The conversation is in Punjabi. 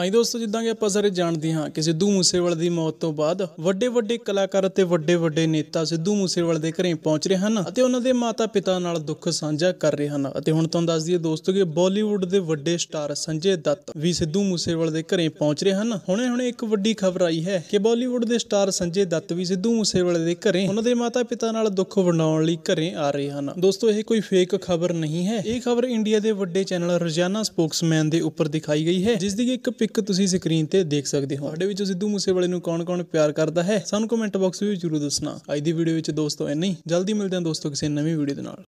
ਹਾਂਜੀ ਦੋਸਤੋ ਜਿੱਦਾਂ ਕਿ ਆਪਾਂ ਸਾਰੇ ਜਾਣਦੇ ਹਾਂ ਕਿ ਸਿੱਧੂ ਮੂਸੇਵਾਲ ਦੀ ਮੌਤ ਤੋਂ ਬਾਅਦ ਵੱਡੇ ਵੱਡੇ ਕਲਾਕਾਰ ਅਤੇ ਵੱਡੇ ਵੱਡੇ ਨੇਤਾ ਸਿੱਧੂ ਮੂਸੇਵਾਲ ਦੇ ਘਰੇ ਪਹੁੰਚ ਰਹੇ ਹਨ ਅਤੇ ਉਹਨਾਂ ਦੇ ਮਾਤਾ-ਪਿਤਾ ਨਾਲ ਦੁੱਖ ਸਾਂਝਾ ਕਰ ਰਹੇ ਹਨ ਅਤੇ ਹੁਣ ਤੁਹਾਨੂੰ ਦੱਸ ਦਈਏ ਦੋਸਤੋ ਕਿ ਬਾਲੀਵੁੱਡ ਦੇ ਵੱਡੇ ਸਟਾਰ ਸੰਜੇ ਦੱਤ ਵੀ ਸਿੱਧੂ ਮੂਸੇਵਾਲ ਦੇ ਘਰੇ ਪਹੁੰਚ ਰਹੇ ਹਨ ਹੁਣੇ-ਹੁਣੇ ਇੱਕ ਵੱਡੀ ਖਬਰ ਆਈ ਹੈ ਕਿ ਬਾਲੀਵੁੱਡ ਦੇ ਸਟਾਰ ਸੰਜੇ ਦੱਤ ਵੀ ਸਿੱਧੂ ਮੂਸੇਵਾਲ ਦੇ ਘਰੇ ਉਹਨਾਂ ਦੇ ਮਾਤਾ-ਪਿਤਾ ਨਾਲ ਦੁੱਖ ਵੰਡਾਉਣ ਲਈ ਘਰੇ ਆ ਰਹੇ ਹਨ ਦੋਸਤੋ ਇਹ ਕੋਈ ਫੇਕ ਖਬਰ ਨਹੀਂ ਹੈ ਇਹ ਖਬਰ ਇੰਡੀਆ ਦੇ ਵੱਡੇ ਚੈਨਲ ਰੋਜ਼ਾਨਾ ਸਪੋਕਸਮੈਨ ਦੇ ਉੱਪਰ ਦਿਖਾਈ ਗਈ ਹੈ ਜਿਸ ਦੀ ਇੱਕ ਇੱਕ ਤੁਸੀਂ ਸਕਰੀਨ ਤੇ ਦੇਖ ਸਕਦੇ ਹੋ ਸਾਡੇ ਵਿੱਚੋਂ ਸਿੱਧੂ ਮੂਸੇਵਾਲੇ ਨੂੰ ਕੌਣ-ਕੌਣ ਪਿਆਰ ਕਰਦਾ ਹੈ ਸਾਨੂੰ ਕਮੈਂਟ ਬਾਕਸ ਵਿੱਚ ਜ਼ਰੂਰ ਦੱਸਣਾ ਅੱਜ ਦੀ ਵੀਡੀਓ ਵਿੱਚ ਦੋਸਤੋ ਇੰਨਾ ਹੀ ਜਲਦੀ ਮਿਲਦੇ ਹਾਂ ਦੋਸਤੋ ਕਿਸੇ ਨਵੀਂ ਵੀਡੀਓ ਦੇ ਨਾਲ